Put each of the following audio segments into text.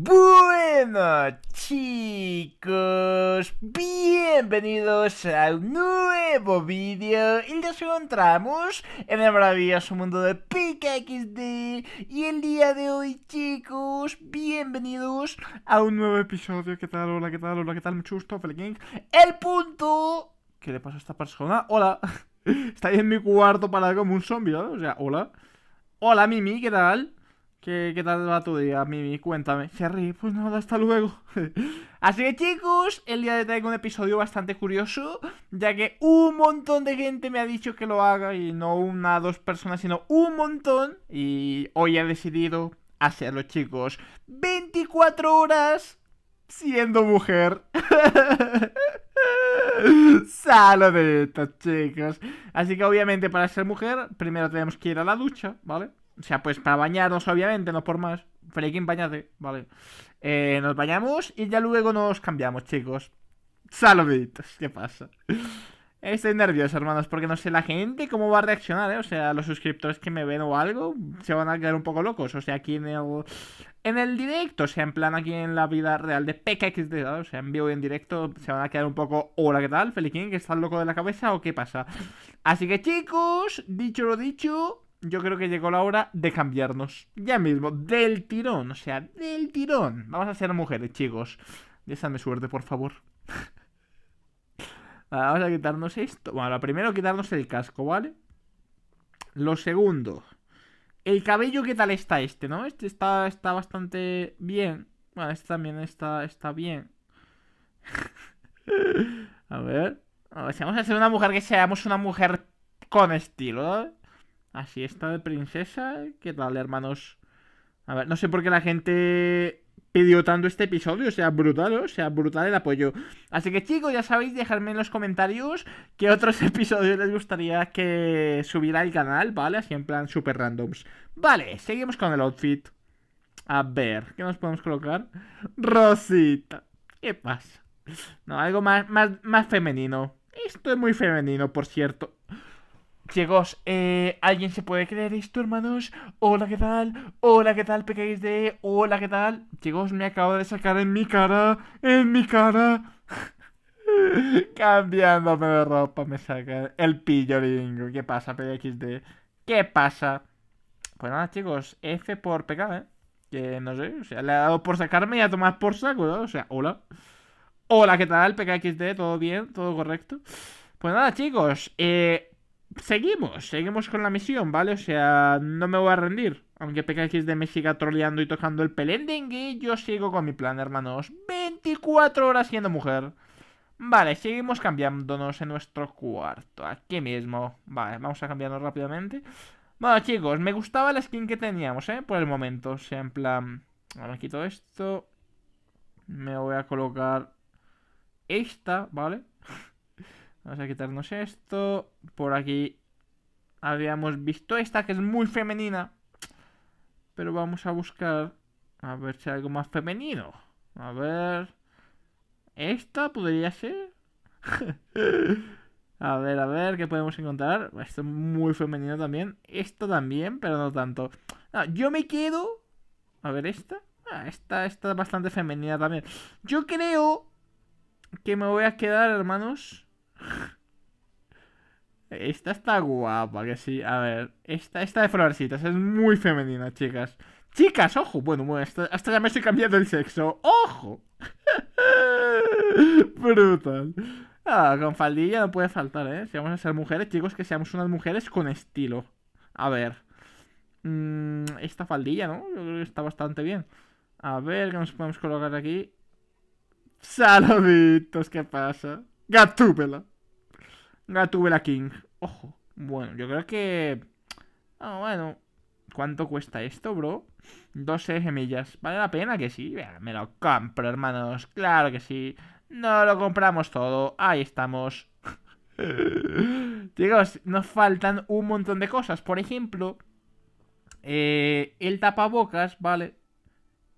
Bueno chicos, bienvenidos a un nuevo vídeo y nos encontramos en el maravilloso mundo de PKXD y el día de hoy chicos, bienvenidos a un nuevo episodio, ¿qué tal? Hola, ¿qué tal? Hola, ¿qué tal? Mucho gusto, King. El punto... ¿Qué le pasa a esta persona? Hola, está ahí en mi cuarto parado como un zombie, ¿no? O sea, hola. Hola Mimi, ¿qué tal? ¿Qué, tal va tu día, Mimi? Cuéntame. Jerry, pues nada, hasta luego. Así que chicos, el día de hoy tengo un episodio bastante curioso, ya que un montón de gente me ha dicho que lo haga, y no una, dos personas, sino un montón, y hoy he decidido hacerlo, chicos. 24 horas siendo mujer. estas chicos. Así que obviamente para ser mujer, primero tenemos que ir a la ducha, ¿vale? O sea, pues para bañarnos, obviamente, no por más. Freaking bañate, vale. Eh, nos bañamos y ya luego nos cambiamos, chicos. Saluditos, ¿qué pasa? Estoy nervioso, hermanos, porque no sé la gente cómo va a reaccionar, ¿eh? O sea, los suscriptores que me ven o algo se van a quedar un poco locos. O sea, aquí en el, en el directo, o sea, en plan aquí en la vida real de Pkx, o sea, en vivo y en directo, se van a quedar un poco, hola, ¿qué tal? Feliquín, que estás loco de la cabeza o qué pasa. Así que, chicos, dicho lo dicho, yo creo que llegó la hora de cambiarnos. Ya mismo, del tirón, o sea, del tirón. Vamos a ser mujeres, chicos. Déjame suerte, por favor. vamos a quitarnos esto. Bueno, primero, quitarnos el casco, ¿vale? Lo segundo. El cabello, ¿qué tal está este, no? Este está, está bastante bien. Bueno, este también está, está bien. a ver. vamos a ser una mujer que seamos una mujer con estilo, ¿no? Así está de princesa. ¿Qué tal, hermanos? A ver, no sé por qué la gente pidió tanto este episodio, o sea, brutal, o sea, brutal el apoyo. Así que chicos, ya sabéis, dejadme en los comentarios qué otros episodios les gustaría que subiera al canal, ¿vale? Así en plan super randoms. Vale, seguimos con el outfit. A ver, ¿qué nos podemos colocar? Rosita. ¿Qué pasa? No, algo más, más, más femenino. Esto es muy femenino, por cierto. Chicos, eh, ¿alguien se puede creer esto, hermanos? Hola, ¿qué tal? Hola, ¿qué tal, PKXD? Hola, ¿qué tal? Chicos, me acabo de sacar en mi cara, en mi cara. Cambiándome de ropa me saca el pilloringo. ¿Qué pasa, PKXD? ¿Qué pasa? Pues nada, chicos, F por PK, ¿eh? Que no sé, o sea, le ha dado por sacarme y a tomar por saco, ¿no? O sea, hola. Hola, ¿qué tal, PKXD? ¿Todo bien? ¿Todo correcto? Pues nada, chicos, eh, seguimos, seguimos con la misión, ¿vale? O sea, no me voy a rendir. Aunque PKXD me siga troleando y tocando el Y yo sigo con mi plan, hermanos. 24 horas siendo mujer. Vale, seguimos cambiándonos en nuestro cuarto. Aquí mismo. Vale, vamos a cambiarnos rápidamente. Bueno, chicos, me gustaba la skin que teníamos, ¿eh? Por el momento. O sea, en plan... Ahora me quito esto. Me voy a colocar esta, ¿vale? Vamos a quitarnos esto. Por aquí habíamos visto esta que es muy femenina. Pero vamos a buscar a ver si hay algo más femenino. A ver. Esta podría ser. a ver, a ver, ¿qué podemos encontrar? Esto es muy femenino también. Esto también, pero no tanto. Ah, yo me quedo. A ver, esta. Ah, esta está bastante femenina también. Yo creo que me voy a quedar, hermanos. Esta está guapa, que sí. A ver, esta, esta de florecitas es muy femenina, chicas. Chicas, ojo. Bueno, bueno hasta, ya me estoy cambiando el sexo. ¡Ojo! Brutal. Ah, con faldilla no puede faltar, ¿eh? Si vamos a ser mujeres, chicos, que seamos unas mujeres con estilo. A ver. Mm, esta faldilla, ¿no? está bastante bien. A ver, ¿qué nos podemos colocar aquí? Saluditos, ¿qué pasa? Gatúpela la King. Ojo. Bueno, yo creo que... Ah, bueno. ¿Cuánto cuesta esto, bro? 12 gemillas ¿Vale la pena? Que sí. Me lo compro, hermanos. Claro que sí. No lo compramos todo. Ahí estamos. Chicos, nos faltan un montón de cosas. Por ejemplo, eh, el tapabocas, ¿vale?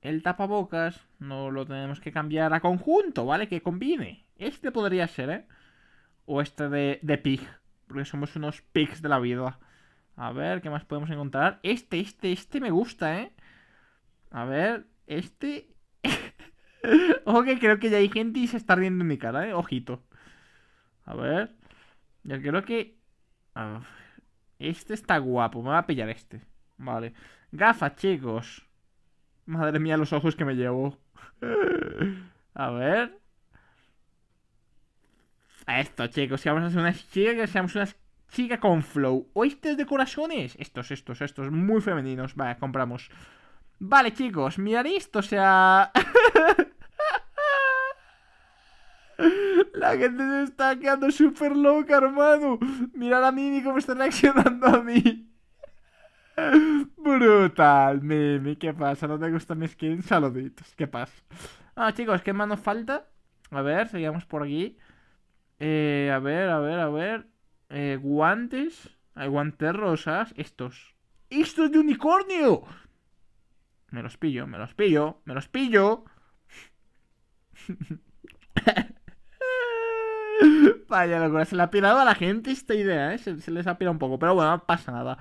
El tapabocas no lo tenemos que cambiar a conjunto, ¿vale? Que combine. Este podría ser, ¿eh? o este de, de pig. Porque somos unos pigs de la vida. A ver, ¿qué más podemos encontrar? Este, este, este me gusta, ¿eh? A ver, este... Ojo que creo que ya hay gente y se está riendo en mi cara, ¿eh? Ojito. A ver. Yo creo que... Este está guapo. Me va a pillar este. Vale. Gafas, chicos. Madre mía, los ojos que me llevo. a ver esto, chicos. Que vamos a hacer una chica que seamos una chica con flow. ¿Oíste de corazones? Estos, estos, estos, muy femeninos. Vale, compramos. Vale, chicos, mirad esto, o sea... La gente se está quedando súper loca, hermano. Mirad a Mimi cómo está reaccionando a mí. Brutal, Mimi. ¿Qué pasa? ¿No te gusta mi skin? Saluditos. ¿Qué pasa? Ah, chicos, ¿qué más nos falta? A ver, seguimos por aquí. Eh, a ver, a ver, a ver. Eh, guantes. Hay guantes rosas. Estos. ¡Estos de unicornio! Me los pillo, me los pillo, me los pillo. Vaya locura, se le ha pirado a la gente esta idea, ¿eh? Se, les ha pirado un poco, pero bueno, pasa nada.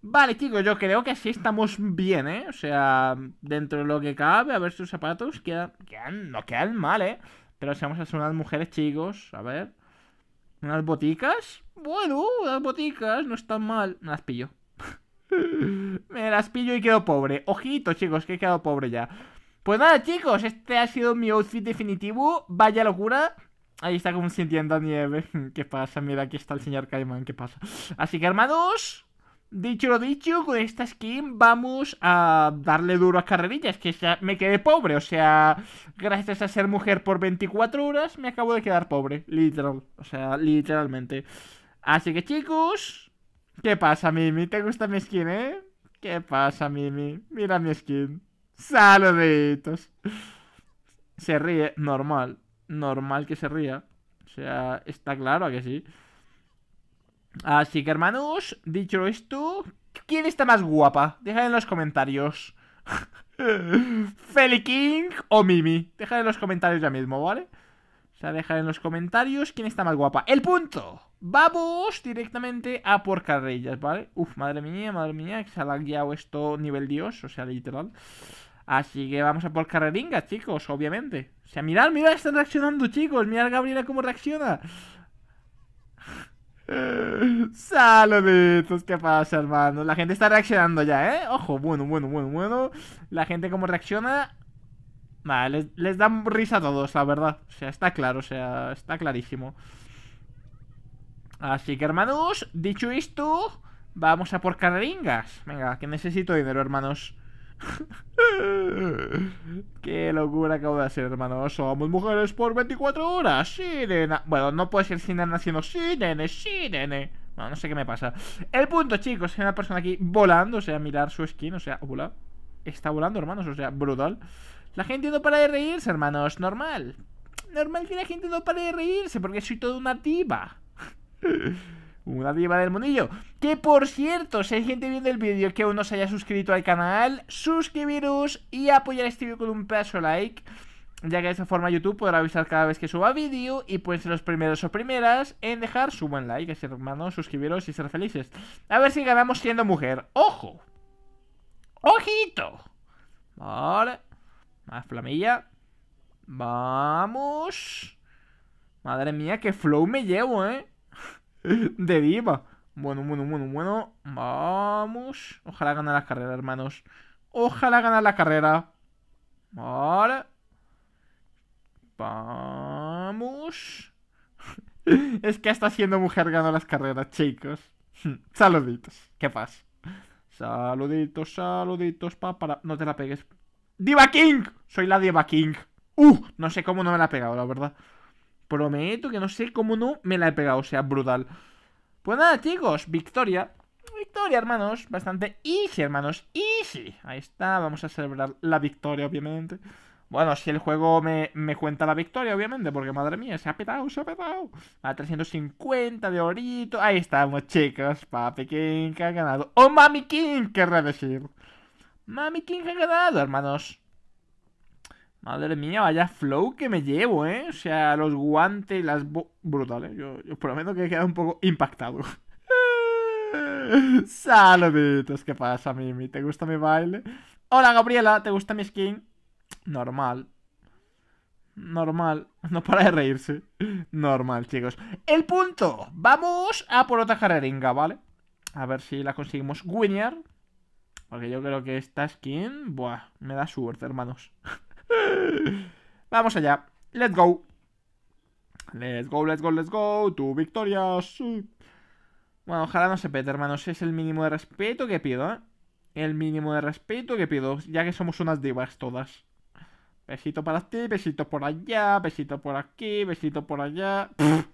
Vale, chicos, yo creo que así estamos bien, ¿eh? O sea, dentro de lo que cabe, a ver si sus zapatos quedan, quedan no quedan mal, ¿eh? Pero si vamos a unas mujeres, chicos, a ver. ¿Unas boticas? Bueno, unas boticas, no están mal. Me las pillo. Me las pillo y quedo pobre. Ojito, chicos, que he quedado pobre ya. Pues nada, chicos, este ha sido mi outfit definitivo. Vaya locura. Ahí está como sintiendo nieve. ¿Qué pasa? Mira, aquí está el señor Caimán. ¿Qué pasa? Así que, hermanos, Dicho lo dicho, con esta skin vamos a darle duro a carrerillas, que me quedé pobre, o sea, gracias a ser mujer por 24 horas me acabo de quedar pobre, literal, o sea, literalmente. Así que chicos, ¿qué pasa Mimi? ¿Te gusta mi skin, eh? ¿Qué pasa Mimi? Mira mi skin. Saluditos. Se ríe, normal, normal que se ría, o sea, está claro que sí. Así que hermanos, dicho esto, ¿quién está más guapa? Dejad en los comentarios. ¿Feli King o Mimi? Dejad en los comentarios ya mismo, ¿vale? O sea, dejad en los comentarios quién está más guapa. ¡El punto! Vamos directamente a por ¿vale? Uf, madre mía, madre mía, que se ha guiado esto nivel dios, o sea, literal. Así que vamos a por chicos, obviamente. O sea, mirad, mirad, están reaccionando, chicos. Mirad Gabriela cómo reacciona. Saluditos, ¿qué pasa, hermanos? La gente está reaccionando ya, ¿eh? Ojo, bueno, bueno, bueno, bueno. La gente como reacciona... Vale, les, dan risa a todos, la verdad. O sea, está claro, o sea, está clarísimo. Así que, hermanos, dicho esto, vamos a por carringas. Venga, que necesito dinero, hermanos. Qué locura acabo de hacer, hermano. Somos mujeres por 24 horas. Sí, Bueno, no puede ser sin nena haciendo sí, nene, Bueno, no sé qué me pasa. El punto, chicos, hay una persona aquí volando. O sea, mirar su skin. O sea, hola. Está volando, hermanos. O sea, brutal. La gente no para de reírse, hermanos. Normal. Normal que la gente no para de reírse porque soy toda una diva. Una diva del monillo. Que por cierto, si hay gente viendo el vídeo que aún no se haya suscrito al canal, suscribiros y apoyar este vídeo con un pedazo like. Ya que de esta forma YouTube podrá avisar cada vez que suba vídeo y pueden ser los primeros o primeras en dejar su buen like, así hermanos, suscribiros y ser felices. A ver si ganamos siendo mujer. ¡Ojo! ¡Ojito! Vale. Más flamilla. Vamos. Madre mía, qué flow me llevo, ¿eh? de diva. Bueno, bueno, bueno, bueno. Vamos. Ojalá gane la carrera, hermanos. Ojalá gane la carrera. Vale. Vamos. es que hasta siendo mujer gano las carreras, chicos. saluditos. ¿Qué pasa? Saluditos, saluditos, pa, para... No te la pegues. ¡Diva King! Soy la Diva King. Uh, no sé cómo no me la ha pegado, la verdad. Prometo que no sé cómo no me la he pegado, o sea, brutal. Pues nada, chicos, victoria. Victoria, hermanos. Bastante easy, hermanos. Easy. Ahí está, vamos a celebrar la victoria, obviamente. Bueno, si el juego me, cuenta la victoria, obviamente, porque madre mía, se ha petado, se ha petado. A 350 de orito. Ahí estamos, chicos. Papi King que ha ganado. O Mami King! Querré decir. Mami King ha ganado, hermanos. Madre mía, vaya flow que me llevo, ¿eh? O sea, los guantes, las... Brutales. ¿eh? Yo, lo prometo que he quedado un poco impactado. Saluditos, ¿qué pasa, Mimi? ¿Te gusta mi baile? Hola, Gabriela, ¿te gusta mi skin? Normal. Normal. No para de reírse. Normal, chicos. El punto. Vamos a por otra carreringa, ¿vale? A ver si la conseguimos winear. Porque yo creo que esta skin... Buah, me da suerte, hermanos. Vamos allá. Let's go. Let's go, let's go, let's go. Tu victoria. Bueno, ojalá no se pete, hermanos. Es el mínimo de respeto que pido, ¿eh? El mínimo de respeto que pido, ya que somos unas divas todas. Besito para ti, besito por allá, besito por aquí, besito por allá.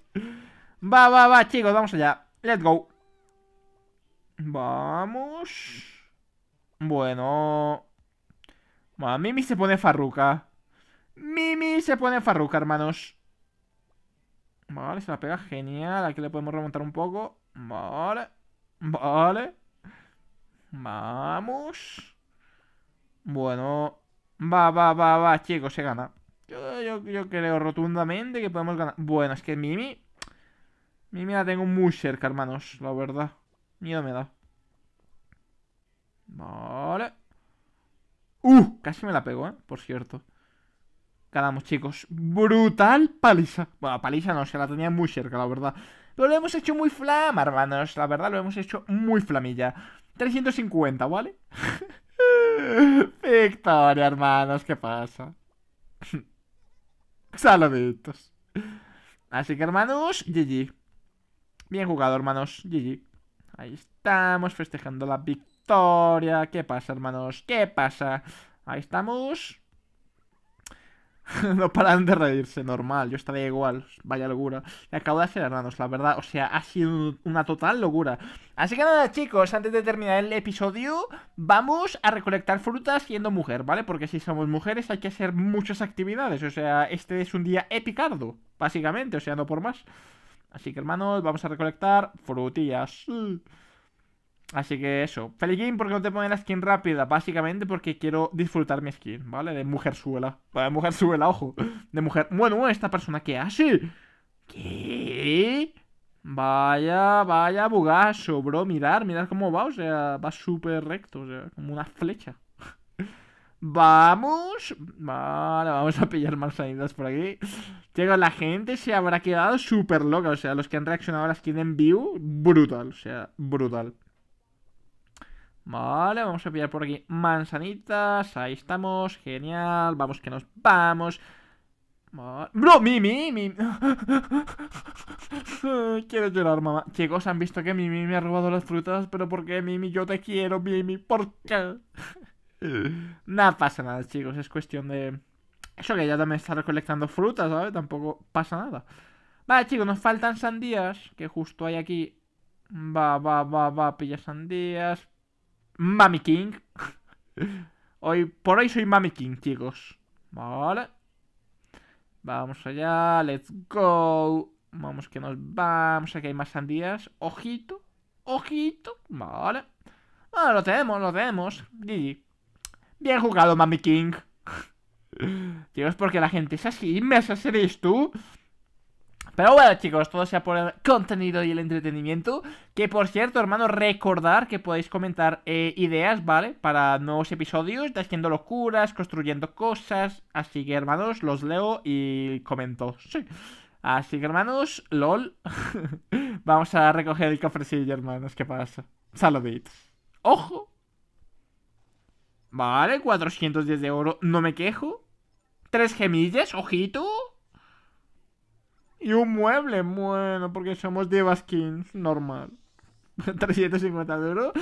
Va, va, va, chicos, vamos allá. Let's go. Vamos. Bueno. Bueno, ah, Mimi se pone farruca. Mimi se pone farruca, hermanos. Vale, se la pega genial. Aquí le podemos remontar un poco. Vale. Vale. Vamos. Bueno. Va, va, va, va, chicos, se gana. Yo, creo rotundamente que podemos ganar. Bueno, es que Mimi... Mimi la tengo muy cerca, hermanos, la verdad. Miedo me da. Vale. ¡Uh! Casi me la pegó, ¿eh? Por cierto. Ganamos, chicos. Brutal paliza. Bueno, paliza no, se la tenía muy cerca, la verdad. Pero lo hemos hecho muy flama, hermanos. La verdad, lo hemos hecho muy flamilla. 350, ¿vale? Victoria, hermanos. ¿Qué pasa? Saluditos. Así que, hermanos, GG. Bien jugado, hermanos. GG. Ahí estamos festejando la victoria. ¿Qué pasa, hermanos? ¿Qué pasa? Ahí estamos. no paran de reírse, normal. Yo estaría igual. Vaya locura. Me acabo de hacer, hermanos, la verdad. O sea, ha sido una total locura. Así que nada, chicos, antes de terminar el episodio, vamos a recolectar frutas siendo mujer, ¿vale? Porque si somos mujeres hay que hacer muchas actividades. O sea, este es un día epicardo, básicamente. O sea, no por más. Así que, hermanos, vamos a recolectar frutillas. Así que eso. Feliz ¿por porque no te ponen la skin rápida. Básicamente porque quiero disfrutar mi skin, ¿vale? De mujer suela. De mujer suela, ojo. De mujer. Bueno, esta persona que hace. ¿Qué? Vaya, vaya bugazo, bro. Mirar, mirar cómo va. O sea, va súper recto. O sea, como una flecha. Vamos. Vale, vamos a pillar más salidas por aquí. Llega la gente se habrá quedado súper loca. O sea, los que han reaccionado a la skin en view, brutal. O sea, brutal. Vale, vamos a pillar por aquí manzanitas. Ahí estamos, genial. Vamos que nos vamos. ¡Bro! ¡Mimi! ¡Mimi! quiero llorar, mamá. Chicos, han visto que Mimi me ha robado las frutas, pero ¿por qué, Mimi? Yo te quiero, Mimi. ¿Por qué? nada pasa nada, chicos. Es cuestión de... Eso que ella también está recolectando frutas, ¿sabes? Tampoco pasa nada. Vale, chicos, nos faltan sandías, que justo hay aquí. Va, va, va, va, pilla sandías, Mami King. Hoy, por hoy soy Mami King, chicos. Vale. Vamos allá, let's go. Vamos que nos vamos, aquí hay más sandías. Ojito, ojito. Vale. Ah, lo tenemos, lo tenemos. Bien jugado, Mami King. Chicos, porque la gente es así, me seréis tú. Pero bueno, chicos, todo sea por el contenido y el entretenimiento. Que por cierto, hermanos, recordar que podéis comentar eh, ideas, ¿vale? Para nuevos episodios, haciendo locuras, construyendo cosas. Así que, hermanos, los leo y comento. Así que, hermanos, lol. Vamos a recoger el cofrecillo, hermanos. ¿Qué pasa? Saluditos. ¡Ojo! Vale, 410 de oro. No me quejo. Tres gemillas, ojito. Y un mueble, bueno, porque somos de skins, normal. 350 de euros.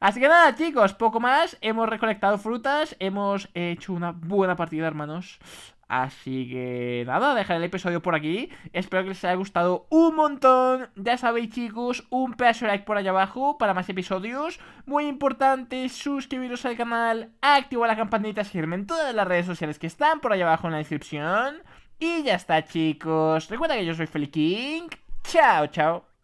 Así que nada, chicos, poco más. Hemos recolectado frutas, hemos hecho una buena partida, hermanos. Así que nada, dejaré el episodio por aquí. Espero que les haya gustado un montón. Ya sabéis, chicos, un pedazo de like por allá abajo para más episodios. Muy importante, suscribiros al canal, activar la campanita, seguirme en todas las redes sociales que están por allá abajo en la descripción. Y ya está, chicos. Recuerda que yo soy Feliking. Chao, chao.